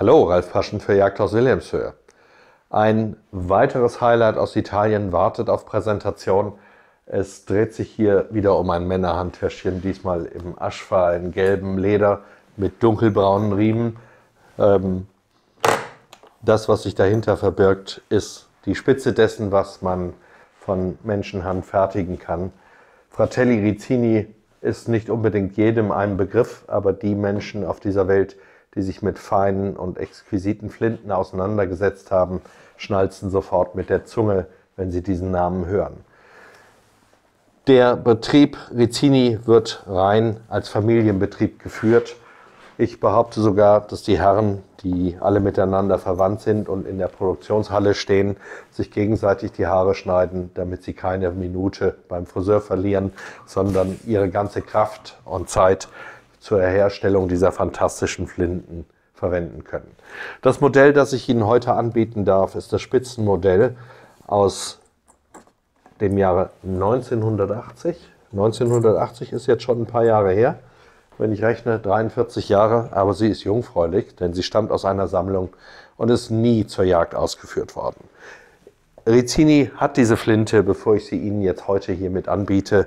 Hallo, Ralf Paschen für Jagd aus Wilhelmshöhe. Ein weiteres Highlight aus Italien wartet auf Präsentation. Es dreht sich hier wieder um ein Männerhandtäschchen, diesmal im Aschfahr in gelbem Leder mit dunkelbraunen Riemen. Ähm, das, was sich dahinter verbirgt, ist die Spitze dessen, was man von Menschenhand fertigen kann. Fratelli Rizzini ist nicht unbedingt jedem ein Begriff, aber die Menschen auf dieser Welt, die sich mit feinen und exquisiten Flinten auseinandergesetzt haben, schnalzen sofort mit der Zunge, wenn sie diesen Namen hören. Der Betrieb Rizzini wird rein als Familienbetrieb geführt. Ich behaupte sogar, dass die Herren, die alle miteinander verwandt sind und in der Produktionshalle stehen, sich gegenseitig die Haare schneiden, damit sie keine Minute beim Friseur verlieren, sondern ihre ganze Kraft und Zeit zur Herstellung dieser fantastischen Flinten verwenden können. Das Modell, das ich Ihnen heute anbieten darf, ist das Spitzenmodell aus dem Jahre 1980. 1980 ist jetzt schon ein paar Jahre her, wenn ich rechne, 43 Jahre, aber sie ist jungfräulich, denn sie stammt aus einer Sammlung und ist nie zur Jagd ausgeführt worden. Rizzini hat diese Flinte, bevor ich sie Ihnen jetzt heute hiermit anbiete,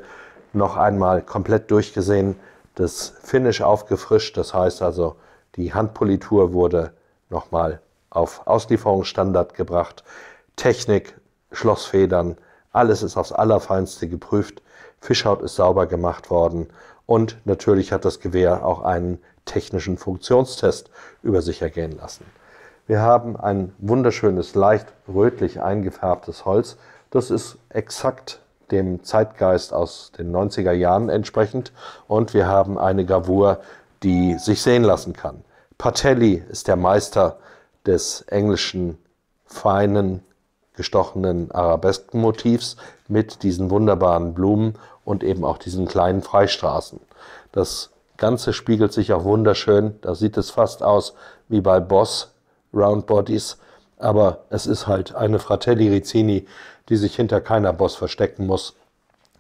noch einmal komplett durchgesehen das Finish aufgefrischt. Das heißt also, die Handpolitur wurde nochmal auf Auslieferungsstandard gebracht. Technik, Schlossfedern, alles ist aufs Allerfeinste geprüft. Fischhaut ist sauber gemacht worden. Und natürlich hat das Gewehr auch einen technischen Funktionstest über sich ergehen lassen. Wir haben ein wunderschönes, leicht rötlich eingefärbtes Holz. Das ist exakt dem Zeitgeist aus den 90er Jahren entsprechend. Und wir haben eine Gravur, die sich sehen lassen kann. Patelli ist der Meister des englischen feinen gestochenen Arabeskenmotivs mit diesen wunderbaren Blumen und eben auch diesen kleinen Freistraßen. Das Ganze spiegelt sich auch wunderschön, da sieht es fast aus wie bei Boss Round Bodies. Aber es ist halt eine Fratelli Rizzini, die sich hinter keiner Boss verstecken muss,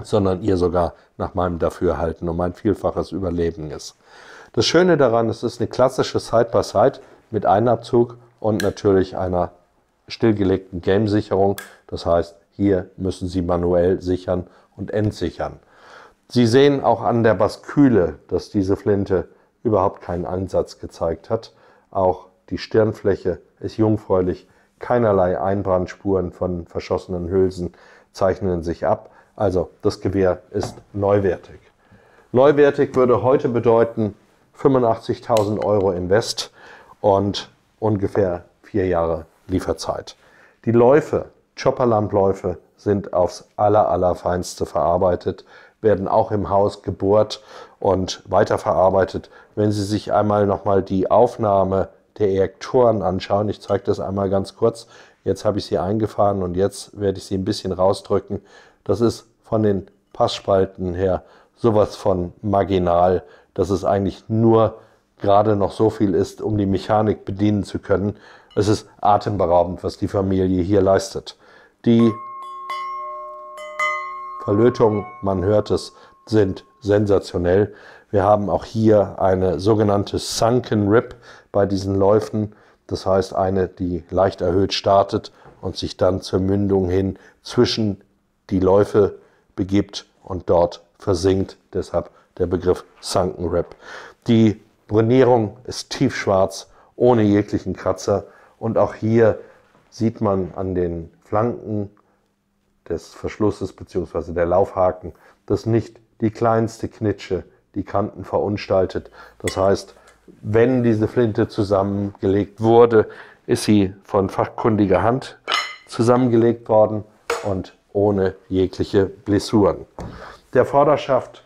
sondern ihr sogar nach meinem Dafürhalten um ein Vielfaches überleben ist. Das Schöne daran, es ist eine klassische Side-by-Side -Side mit Einabzug und natürlich einer stillgelegten Gamesicherung. Das heißt, hier müssen Sie manuell sichern und entsichern. Sie sehen auch an der Basküle, dass diese Flinte überhaupt keinen Ansatz gezeigt hat. Auch die Stirnfläche ist jungfräulich, keinerlei Einbrandspuren von verschossenen Hülsen zeichnen sich ab. Also das Gewehr ist neuwertig. Neuwertig würde heute bedeuten 85.000 Euro Invest und ungefähr vier Jahre Lieferzeit. Die Läufe, Chopperlampläufe, sind aufs aller, allerfeinste verarbeitet, werden auch im Haus gebohrt und weiterverarbeitet. Wenn Sie sich einmal nochmal die Aufnahme der Reaktoren anschauen. Ich zeige das einmal ganz kurz. Jetzt habe ich sie eingefahren und jetzt werde ich sie ein bisschen rausdrücken. Das ist von den Passspalten her sowas von marginal, dass es eigentlich nur gerade noch so viel ist, um die Mechanik bedienen zu können. Es ist atemberaubend, was die Familie hier leistet. Die Verlötungen, man hört es, sind sensationell. Wir haben auch hier eine sogenannte Sunken Rip bei diesen Läufen. Das heißt eine, die leicht erhöht startet und sich dann zur Mündung hin zwischen die Läufe begibt und dort versinkt. Deshalb der Begriff Sunken Rip. Die Brunierung ist tiefschwarz, ohne jeglichen Kratzer. Und auch hier sieht man an den Flanken des Verschlusses bzw. der Laufhaken, dass nicht die kleinste Knitsche die Kanten verunstaltet. Das heißt, wenn diese Flinte zusammengelegt wurde, ist sie von fachkundiger Hand zusammengelegt worden und ohne jegliche Blessuren. Der Vorderschaft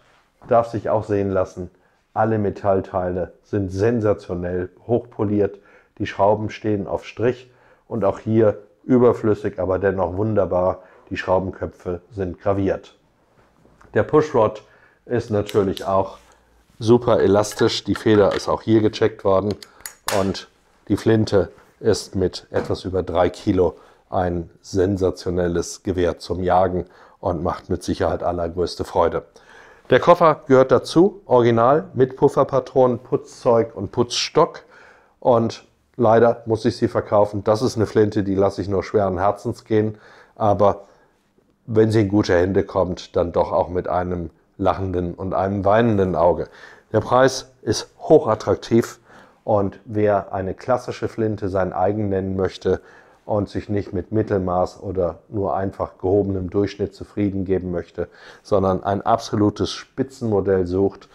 darf sich auch sehen lassen. Alle Metallteile sind sensationell hochpoliert. Die Schrauben stehen auf Strich und auch hier überflüssig, aber dennoch wunderbar. Die Schraubenköpfe sind graviert. Der Pushrod ist natürlich auch super elastisch. Die Feder ist auch hier gecheckt worden und die Flinte ist mit etwas über drei Kilo ein sensationelles Gewehr zum Jagen und macht mit Sicherheit allergrößte Freude. Der Koffer gehört dazu, original mit Pufferpatronen, Putzzeug und Putzstock. Und leider muss ich sie verkaufen. Das ist eine Flinte, die lasse ich nur schweren Herzens gehen. Aber wenn sie in gute Hände kommt, dann doch auch mit einem lachenden und einem weinenden Auge. Der Preis ist hochattraktiv und wer eine klassische Flinte sein eigen nennen möchte und sich nicht mit Mittelmaß oder nur einfach gehobenem Durchschnitt zufrieden geben möchte, sondern ein absolutes Spitzenmodell sucht,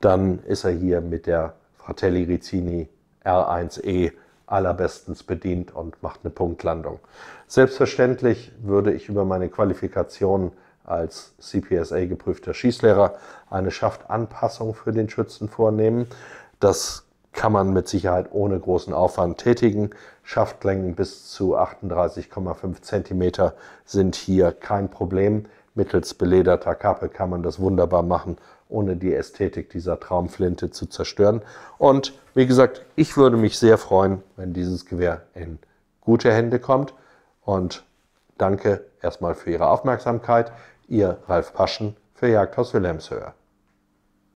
dann ist er hier mit der Fratelli Rizzini R1E allerbestens bedient und macht eine Punktlandung. Selbstverständlich würde ich über meine Qualifikationen als CPSA geprüfter Schießlehrer eine Schaftanpassung für den Schützen vornehmen. Das kann man mit Sicherheit ohne großen Aufwand tätigen. Schaftlängen bis zu 38,5 cm sind hier kein Problem. Mittels belederter Kappe kann man das wunderbar machen, ohne die Ästhetik dieser Traumflinte zu zerstören. Und wie gesagt, ich würde mich sehr freuen, wenn dieses Gewehr in gute Hände kommt. Und danke erstmal für Ihre Aufmerksamkeit. Ihr Ralf Paschen für Jagdhaus Wilhelmshöhe.